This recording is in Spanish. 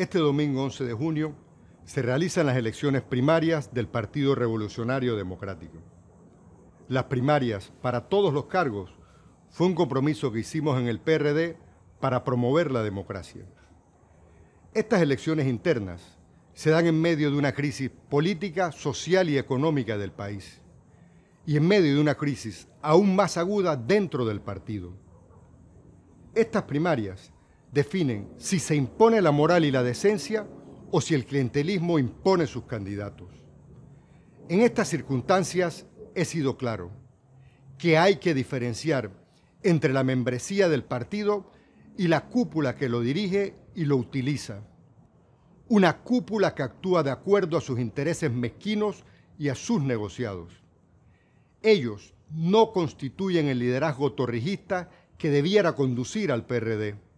Este domingo 11 de junio se realizan las elecciones primarias del Partido Revolucionario Democrático. Las primarias para todos los cargos fue un compromiso que hicimos en el PRD para promover la democracia. Estas elecciones internas se dan en medio de una crisis política, social y económica del país y en medio de una crisis aún más aguda dentro del partido. Estas primarias definen si se impone la moral y la decencia o si el clientelismo impone sus candidatos. En estas circunstancias he sido claro que hay que diferenciar entre la membresía del partido y la cúpula que lo dirige y lo utiliza. Una cúpula que actúa de acuerdo a sus intereses mezquinos y a sus negociados. Ellos no constituyen el liderazgo torrijista que debiera conducir al PRD.